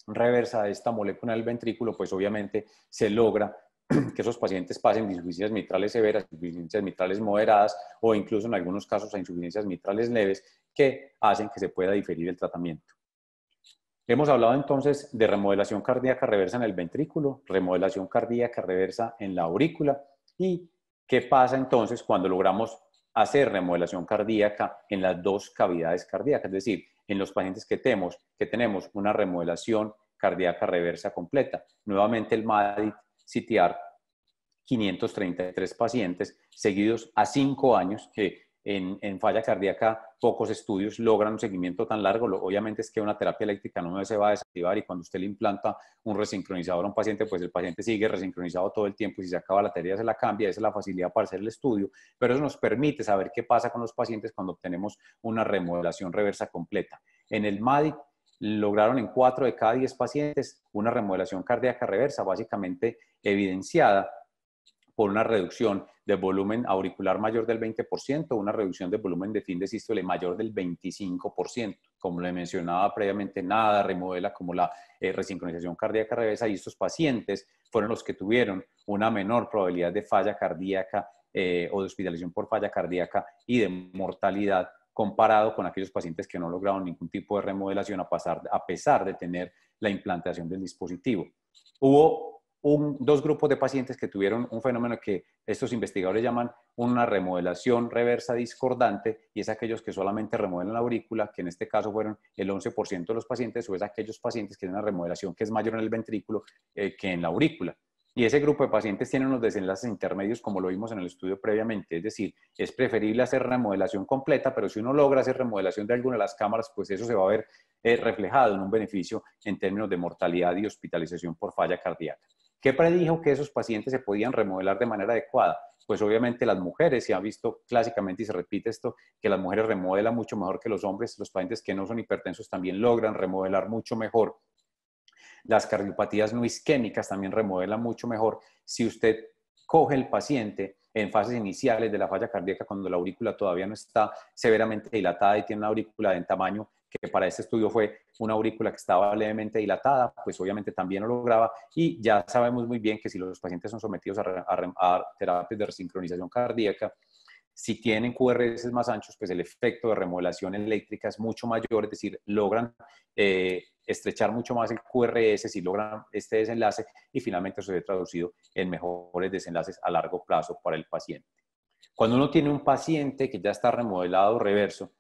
reversa de esta molécula en el ventrículo, pues obviamente se logra que esos pacientes pasen de insuficiencias mitrales severas, insuficiencias mitrales moderadas o incluso en algunos casos a insuficiencias mitrales leves que hacen que se pueda diferir el tratamiento. Hemos hablado entonces de remodelación cardíaca reversa en el ventrículo, remodelación cardíaca reversa en la aurícula y qué pasa entonces cuando logramos hacer remodelación cardíaca en las dos cavidades cardíacas, es decir, en los pacientes que tenemos, que tenemos una remodelación cardíaca reversa completa. Nuevamente el MADIT CTR 533 pacientes seguidos a 5 años, que en, falla cardíaca pocos estudios logran un seguimiento tan largo. obviamente es que una terapia eléctrica no se va a desactivar y cuando usted le implanta un resincronizador a un paciente, pues el paciente sigue resincronizado todo el tiempo y si se acaba la teoría, se la cambia. Esa es la facilidad para hacer el estudio, pero eso nos permite saber qué pasa con los pacientes cuando obtenemos una remodelación reversa completa. En el MADIC lograron en 4 de cada 10 pacientes una remodelación cardíaca reversa, básicamente evidenciada por una reducción de volumen auricular mayor del 20%, una reducción de volumen de fin de sístole mayor del 25%. Como le mencionaba previamente, nada remodela como la eh, resincronización cardíaca reversa y estos pacientes fueron los que tuvieron una menor probabilidad de falla cardíaca eh, o de hospitalización por falla cardíaca y de mortalidad comparado con aquellos pacientes que no lograron ningún tipo de remodelación a, pasar, a pesar de tener la implantación del dispositivo. Hubo dos grupos de pacientes que tuvieron un fenómeno que estos investigadores llaman una remodelación reversa discordante, y es aquellos que solamente remodelan la aurícula, que en este caso fueron el 11% de los pacientes, o es aquellos pacientes que tienen una remodelación que es mayor en el ventrículo eh, que en la aurícula. Y ese grupo de pacientes tiene unos desenlaces intermedios, como lo vimos en el estudio previamente. Es decir, es preferible hacer remodelación completa, pero si uno logra hacer remodelación de alguna de las cámaras, pues eso se va a ver eh, reflejado en un beneficio en términos de mortalidad y hospitalización por falla cardíaca. ¿Qué predijo que esos pacientes se podían remodelar de manera adecuada? Pues obviamente las mujeres, se ha visto clásicamente y se repite esto, que las mujeres remodelan mucho mejor que los hombres, los pacientes que no son hipertensos también logran remodelar mucho mejor. Las cardiopatías no isquémicas también remodelan mucho mejor. Si usted coge el paciente en fases iniciales de la falla cardíaca cuando la aurícula todavía no está severamente dilatada y tiene una aurícula en tamaño que para este estudio fue una aurícula que estaba levemente dilatada, pues obviamente también lo lograba y ya sabemos muy bien que si los pacientes son sometidos a, terapias de resincronización cardíaca, si tienen QRS más anchos, pues el efecto de remodelación eléctrica es mucho mayor, es decir, logran eh, estrechar mucho más el QRS si logran este desenlace y finalmente eso se ve traducido en mejores desenlaces a largo plazo para el paciente. Cuando uno tiene un paciente que ya está remodelado reverso,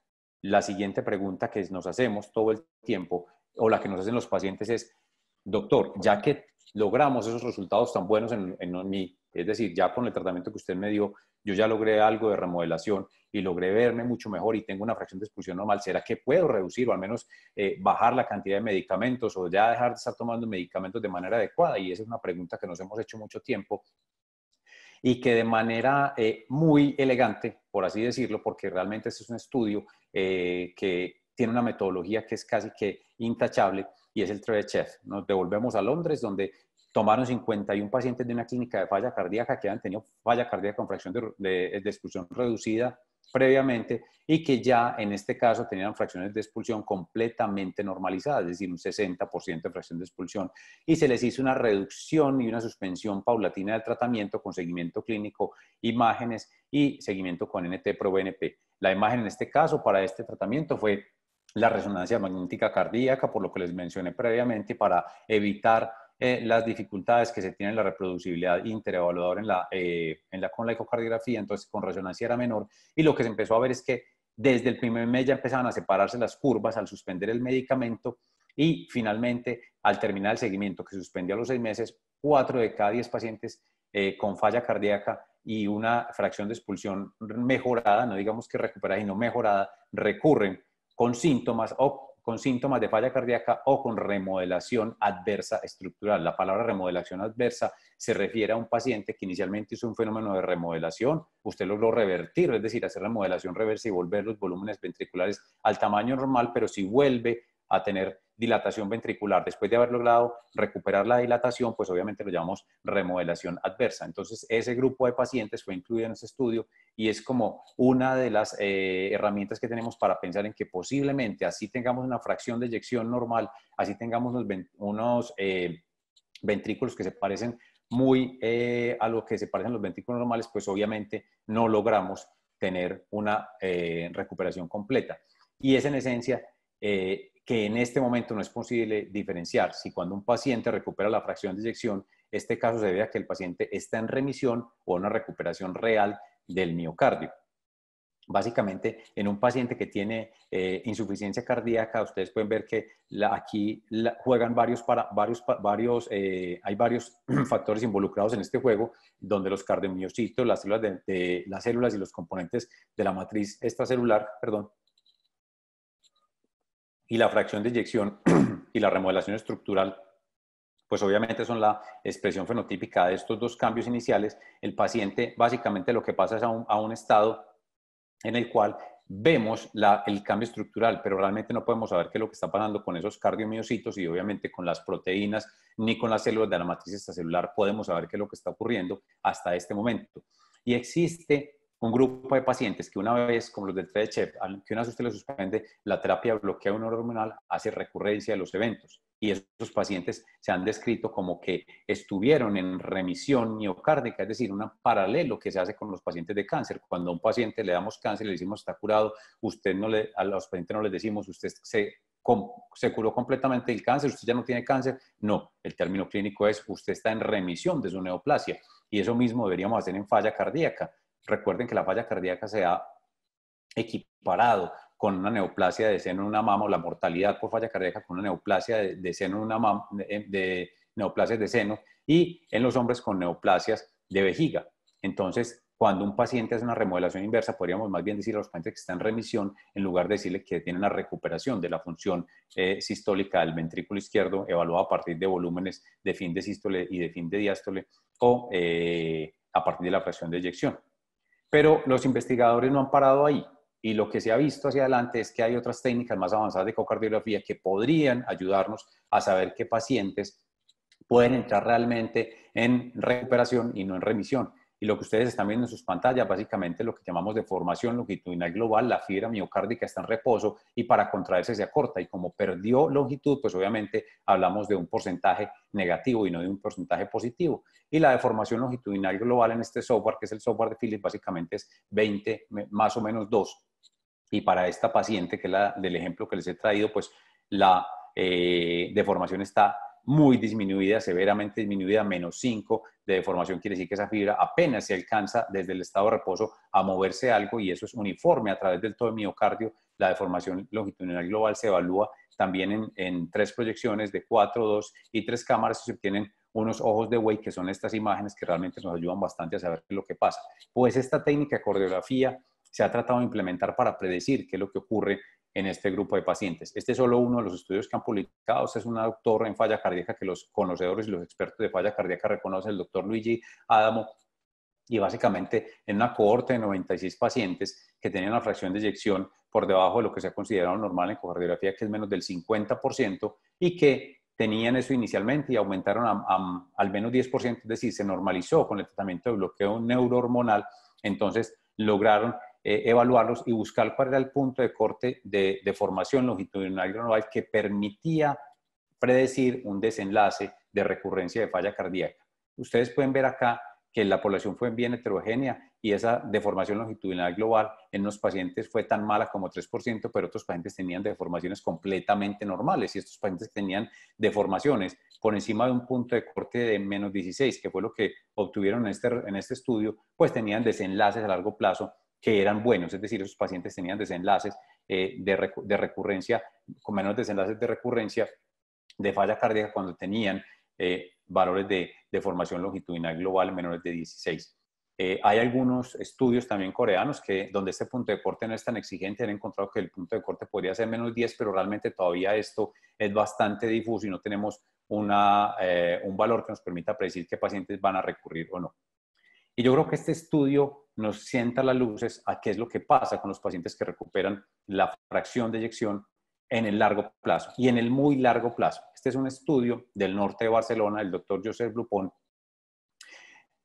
la siguiente pregunta que nos hacemos todo el tiempo o la que nos hacen los pacientes es, doctor, ya que logramos esos resultados tan buenos en, mí, es decir, ya con el tratamiento que usted me dio, yo ya logré algo de remodelación y logré verme mucho mejor y tengo una fracción de expulsión normal, ¿será que puedo reducir o al menos eh, bajar la cantidad de medicamentos o ya dejar de estar tomando medicamentos de manera adecuada? Y esa es una pregunta que nos hemos hecho mucho tiempo y que de manera eh, muy elegante, por así decirlo, porque realmente este es un estudio eh, que tiene una metodología que es casi que intachable y es el Chef. Nos devolvemos a Londres donde tomaron 51 pacientes de una clínica de falla cardíaca que habían tenido falla cardíaca con fracción de, de, de reducida previamente y que ya en este caso tenían fracciones de expulsión completamente normalizadas, es decir, un 60% de fracción de expulsión, y se les hizo una reducción y una suspensión paulatina del tratamiento con seguimiento clínico, imágenes y seguimiento con nt bnp La imagen en este caso para este tratamiento fue la resonancia magnética cardíaca, por lo que les mencioné previamente, para evitar eh, las dificultades que se tienen en la reproducibilidad interevaluadora en la, eh, la, con la ecocardiografía, entonces con resonancia era menor. Y lo que se empezó a ver es que desde el primer mes ya empezaban a separarse las curvas al suspender el medicamento y finalmente al terminar el seguimiento que suspendió a los seis meses, cuatro de cada diez pacientes eh, con falla cardíaca y una fracción de expulsión mejorada, no digamos que recuperada, sino mejorada, recurren con síntomas o con síntomas de falla cardíaca o con remodelación adversa estructural. La palabra remodelación adversa se refiere a un paciente que inicialmente hizo un fenómeno de remodelación, usted logró revertir, es decir, hacer remodelación reversa y volver los volúmenes ventriculares al tamaño normal, pero si vuelve a tener dilatación ventricular, después de haber logrado recuperar la dilatación, pues obviamente lo llamamos remodelación adversa. Entonces, ese grupo de pacientes fue incluido en ese estudio y es como una de las eh, herramientas que tenemos para pensar en que posiblemente así tengamos una fracción de eyección normal, así tengamos unos, eh, ventrículos que se parecen muy eh, a lo que se parecen los ventrículos normales, pues obviamente no logramos tener una recuperación completa. Y es en esencia eh, que en este momento no es posible diferenciar si cuando un paciente recupera la fracción de eyección, este caso se debe a que el paciente está en remisión o una recuperación real del miocardio. Básicamente, en un paciente que tiene eh, insuficiencia cardíaca, ustedes pueden ver que aquí juegan varios, para, varios, varios eh, hay varios factores involucrados en este juego, donde los cardiomiocitos, las células, las células y los componentes de la matriz extracelular, perdón, y la fracción de inyección y la remodelación estructural, pues obviamente son la expresión fenotípica de estos dos cambios iniciales. El paciente básicamente lo que pasa es a un, estado en el cual vemos el cambio estructural, pero realmente no podemos saber qué es lo que está pasando con esos cardiomiocitos y obviamente con las proteínas ni con las células de la matriz extracelular podemos saber qué es lo que está ocurriendo hasta este momento. Y existe un grupo de pacientes que una vez, como los del 3 que una vez usted lo suspende, la terapia bloquea un hormonal hace recurrencia de los eventos. Y esos pacientes se han descrito como que estuvieron en remisión miocárdica, es decir, un paralelo que se hace con los pacientes de cáncer. Cuando a un paciente le damos cáncer, le decimos está curado, usted no le, a los pacientes no les decimos usted se se curó completamente el cáncer, usted ya no tiene cáncer. No, el término clínico es usted está en remisión de su neoplasia. Y eso mismo deberíamos hacer en falla cardíaca. Recuerden que la falla cardíaca se ha equiparado con una neoplasia de seno en una mama o la mortalidad por falla cardíaca con una neoplasia de, seno en una mama, de, neoplasias de seno y en los hombres con neoplasias de vejiga. Entonces, cuando un paciente hace una remodelación inversa, podríamos más bien decir a los pacientes que están en remisión, en lugar de decirle que tienen la recuperación de la función eh, sistólica del ventrículo izquierdo, evaluada a partir de volúmenes de fin de sístole y de fin de diástole, o eh, a partir de la fracción de eyección. Pero los investigadores no han parado ahí y lo que se ha visto hacia adelante es que hay otras técnicas más avanzadas de ecocardiografía que podrían ayudarnos a saber qué pacientes pueden entrar realmente en recuperación y no en remisión lo que ustedes están viendo en sus pantallas, básicamente lo que llamamos deformación longitudinal global, la fibra miocárdica está en reposo y para contraerse se acorta. Y como perdió longitud, pues obviamente hablamos de un porcentaje negativo y no de un porcentaje positivo. Y la deformación longitudinal global en este software, que es el software de Philips, básicamente es 20 más o menos 2. Y para esta paciente, que es la del ejemplo que les he traído, pues la eh, deformación está muy disminuida, severamente disminuida, menos 5 de deformación, quiere decir que esa fibra apenas se alcanza desde el estado de reposo a moverse algo y eso es uniforme a través del todo miocardio. La deformación longitudinal global se evalúa también en, tres proyecciones de 4, 2 y tres cámaras y se obtienen unos ojos de buey que son estas imágenes que realmente nos ayudan bastante a saber lo que pasa. Pues esta técnica de coreografía se ha tratado de implementar para predecir qué es lo que ocurre en este grupo de pacientes. Este es solo uno de los estudios que han publicado. Este es un doctor en falla cardíaca que los conocedores y los expertos de falla cardíaca reconocen, el doctor Luigi Adamo, y básicamente en una cohorte de 96 pacientes que tenían una fracción de eyección por debajo de lo que se ha considerado normal en ecocardiografía, que es menos del 50%, y que tenían eso inicialmente y aumentaron al menos 10%, es decir, se normalizó con el tratamiento de bloqueo neurohormonal, entonces lograron eh, evaluarlos y buscar cuál era el punto de corte de, deformación longitudinal global que permitía predecir un desenlace de recurrencia de falla cardíaca. Ustedes pueden ver acá que la población fue bien heterogénea y esa deformación longitudinal global en los pacientes fue tan mala como 3%, pero otros pacientes tenían deformaciones completamente normales y estos pacientes tenían deformaciones por encima de un punto de corte de menos 16, que fue lo que obtuvieron en este, en este estudio, pues tenían desenlaces a largo plazo que eran buenos, es decir, esos pacientes tenían desenlaces eh, de, recurrencia, con menos desenlaces de recurrencia de falla cardíaca cuando tenían eh, valores de, formación longitudinal global menores de 16. Eh, hay algunos estudios también coreanos que donde este punto de corte no es tan exigente, han encontrado que el punto de corte podría ser menos 10, pero realmente todavía esto es bastante difuso y no tenemos un valor que nos permita predecir qué pacientes van a recurrir o no. Y yo creo que este estudio nos sienta las luces a qué es lo que pasa con los pacientes que recuperan la fracción de eyección en el largo plazo y en el muy largo plazo. Este es un estudio del norte de Barcelona, el doctor Josep Blupón.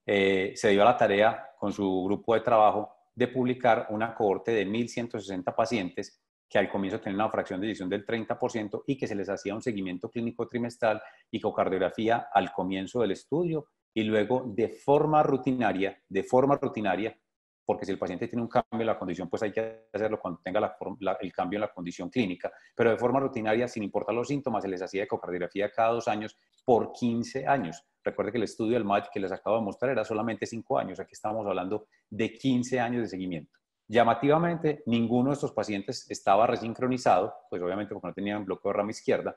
Eh, se dio a la tarea con su grupo de trabajo de publicar una cohorte de 1.160 pacientes que al comienzo tenían una fracción de eyección del 30% y que se les hacía un seguimiento clínico trimestral y cocardiografía al comienzo del estudio y luego de forma rutinaria, de forma rutinaria, porque si el paciente tiene un cambio en la condición, pues hay que hacerlo cuando tenga el cambio en la condición clínica, pero de forma rutinaria, sin importar los síntomas, se les hacía ecocardiografía cada dos años por 15 años. Recuerde que el estudio del match que les acabo de mostrar era solamente cinco años, aquí estamos hablando de 15 años de seguimiento. Llamativamente, ninguno de estos pacientes estaba resincronizado, pues obviamente porque no tenían bloqueo de rama izquierda,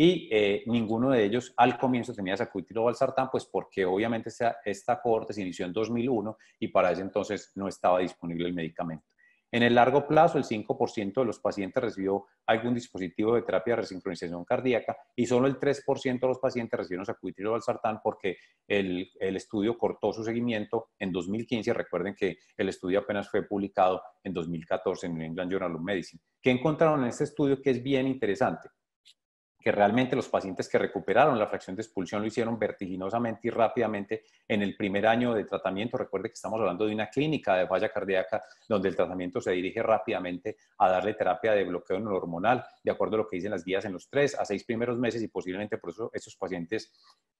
y eh, ninguno de ellos al comienzo tenía sacubitril valsartán, pues porque obviamente esta, esta cohorte se inició en 2001 y para ese entonces no estaba disponible el medicamento. En el largo plazo, el 5% de los pacientes recibió algún dispositivo de terapia de resincronización cardíaca y solo el 3% de los pacientes recibieron sacubitril valsartán porque el, estudio cortó su seguimiento en 2015. Recuerden que el estudio apenas fue publicado en 2014 en el England Journal of Medicine. ¿Qué encontraron en este estudio que es bien interesante? que realmente los pacientes que recuperaron la fracción de expulsión lo hicieron vertiginosamente y rápidamente en el primer año de tratamiento. Recuerde que estamos hablando de una clínica de falla cardíaca donde el tratamiento se dirige rápidamente a darle terapia de bloqueo hormonal de acuerdo a lo que dicen las guías en los tres a seis primeros meses y posiblemente por eso esos pacientes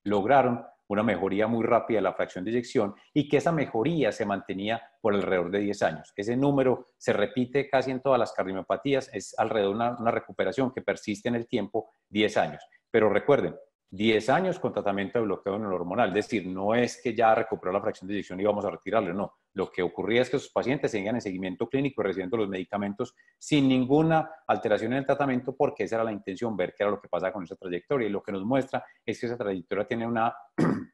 lograron una mejoría muy rápida de la fracción de eyección y que esa mejoría se mantenía por alrededor de 10 años. Ese número se repite casi en todas las cardiomiopatías, es alrededor de una recuperación que persiste en el tiempo 10 años. Pero recuerden, 10 años con tratamiento de bloqueo hormonal, es decir, no es que ya recuperó la fracción de eyección y vamos a retirarle. no. Lo que ocurría es que sus pacientes seguían en seguimiento clínico recibiendo los medicamentos sin ninguna alteración en el tratamiento porque esa era la intención, ver qué era lo que pasaba con esa trayectoria. Y lo que nos muestra es que esa trayectoria tiene una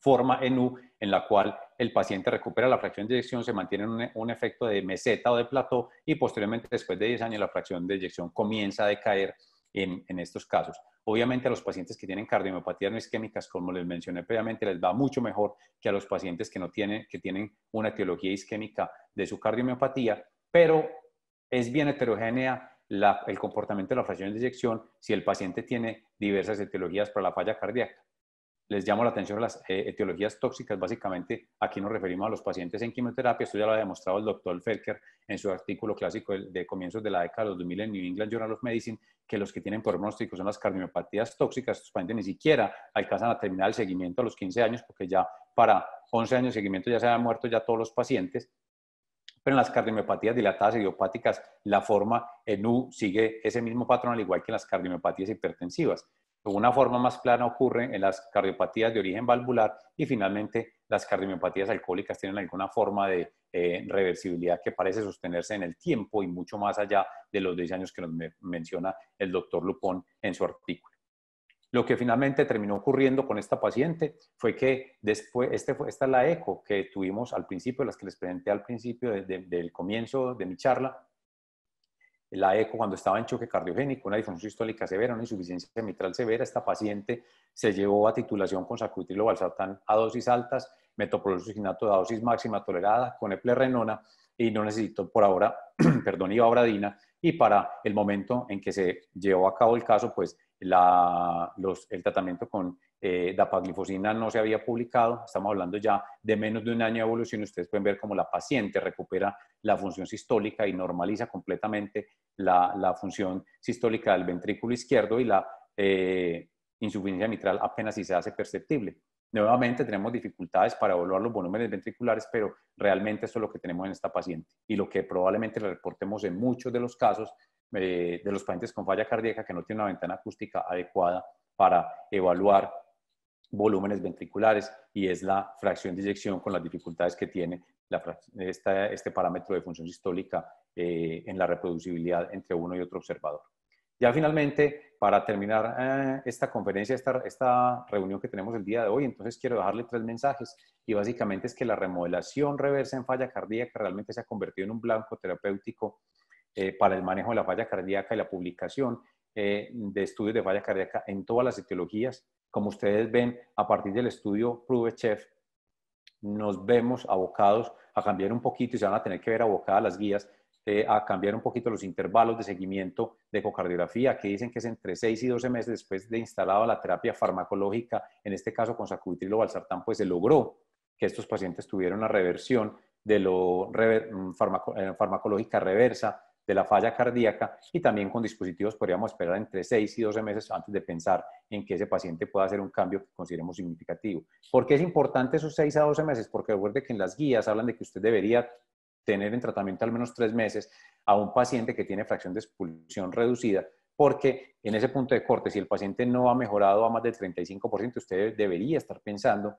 forma en U en la cual el paciente recupera la fracción de eyección, se mantiene un, un efecto de meseta o de plató y posteriormente después de 10 años la fracción de eyección comienza a decaer en, estos casos. Obviamente a los pacientes que tienen cardiomiopatías no isquémicas, como les mencioné previamente, les va mucho mejor que a los pacientes que no tienen, que tienen una etiología isquémica de su cardiomiopatía, pero es bien heterogénea el comportamiento de la fracción de eyección si el paciente tiene diversas etiologías para la falla cardíaca les llamo la atención a las eh, etiologías tóxicas. Básicamente, aquí nos referimos a los pacientes en quimioterapia. Esto ya lo ha demostrado el doctor Felker en su artículo clásico de comienzos de la década de los 2000 en New England Journal of Medicine, que los que tienen pronóstico son las cardiopatías tóxicas. Estos pacientes ni siquiera alcanzan a terminar el seguimiento a los 15 años, porque ya para 11 años de seguimiento ya se han muerto ya todos los pacientes. Pero en las cardiopatías dilatadas idiopáticas, la forma en sigue ese mismo patrón, al igual que en las cardiopatías hipertensivas. De una forma más clara ocurre en las cardiopatías de origen valvular y finalmente las cardiomiopatías alcohólicas tienen alguna forma de eh, reversibilidad que parece sostenerse en el tiempo y mucho más allá de los 10 años que nos menciona el doctor Lupón en su artículo. Lo que finalmente terminó ocurriendo con esta paciente fue que después, este esta es la eco que tuvimos al principio, las que les presenté al principio del comienzo de mi charla, la eco cuando estaba en choque cardiogénico, una disfunción sistólica severa, una insuficiencia mitral severa. Esta paciente se llevó a titulación con sacubitril a dosis altas, metoprolol a dosis máxima tolerada con eplerenona y no necesitó por ahora, perdón, ibabradina. Y para el momento en que se llevó a cabo el caso, pues la, el tratamiento con eh, dapaglifosina no se había publicado, estamos hablando ya de menos de un año de evolución, ustedes pueden ver cómo la paciente recupera la función sistólica y normaliza completamente la, función sistólica del ventrículo izquierdo y la eh, insuficiencia mitral apenas si se hace perceptible. Nuevamente tenemos dificultades para evaluar los volúmenes ventriculares, pero realmente eso es lo que tenemos en esta paciente y lo que probablemente le reportemos en muchos de los casos eh, de los pacientes con falla cardíaca que no tienen una ventana acústica adecuada para evaluar volúmenes ventriculares y es la fracción de eyección con las dificultades que tiene esta, este parámetro de función sistólica eh, en la reproducibilidad entre uno y otro observador. Ya finalmente, para terminar eh, esta conferencia, esta, esta reunión que tenemos el día de hoy, entonces quiero dejarle tres mensajes y básicamente es que la remodelación reversa en falla cardíaca realmente se ha convertido en un blanco terapéutico eh, para el manejo de la falla cardíaca y la publicación eh, de estudios de falla cardíaca en todas las etiologías. Como ustedes ven, a partir del estudio ProveChef, nos vemos abocados a cambiar un poquito y se van a tener que ver abocadas las guías eh, a cambiar un poquito los intervalos de seguimiento de ecocardiografía, que dicen que es entre 6 y 12 meses después de instalada la terapia farmacológica, en este caso con sacubitril o pues se logró que estos pacientes tuvieran una reversión de lo mm, eh, farmacológica reversa de la falla cardíaca y también con dispositivos podríamos esperar entre 6 y 12 meses antes de pensar en que ese paciente pueda hacer un cambio que consideremos significativo. ¿Por qué es importante esos 6 a 12 meses? Porque recuerde que en las guías hablan de que usted debería tener en tratamiento al menos 3 meses a un paciente que tiene fracción de expulsión reducida, porque en ese punto de corte, si el paciente no ha mejorado a más del 35%, usted debería estar pensando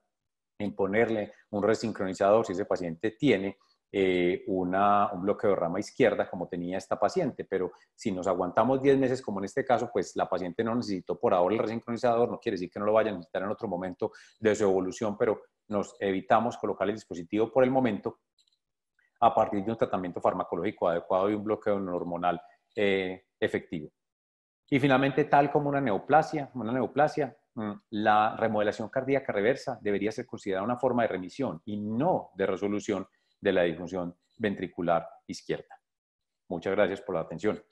en ponerle un resincronizador si ese paciente tiene eh, una, un bloqueo de rama izquierda como tenía esta paciente, pero si nos aguantamos 10 meses, como en este caso, pues la paciente no necesitó por ahora el resincronizador, no quiere decir que no lo vaya a necesitar en otro momento de su evolución, pero nos evitamos colocar el dispositivo por el momento a partir de un tratamiento farmacológico adecuado y un bloqueo hormonal eh, efectivo. Y finalmente, tal como una neoplasia, una neoplasia, mm, la remodelación cardíaca reversa debería ser considerada una forma de remisión y no de resolución de la disfunción ventricular izquierda. Muchas gracias por la atención.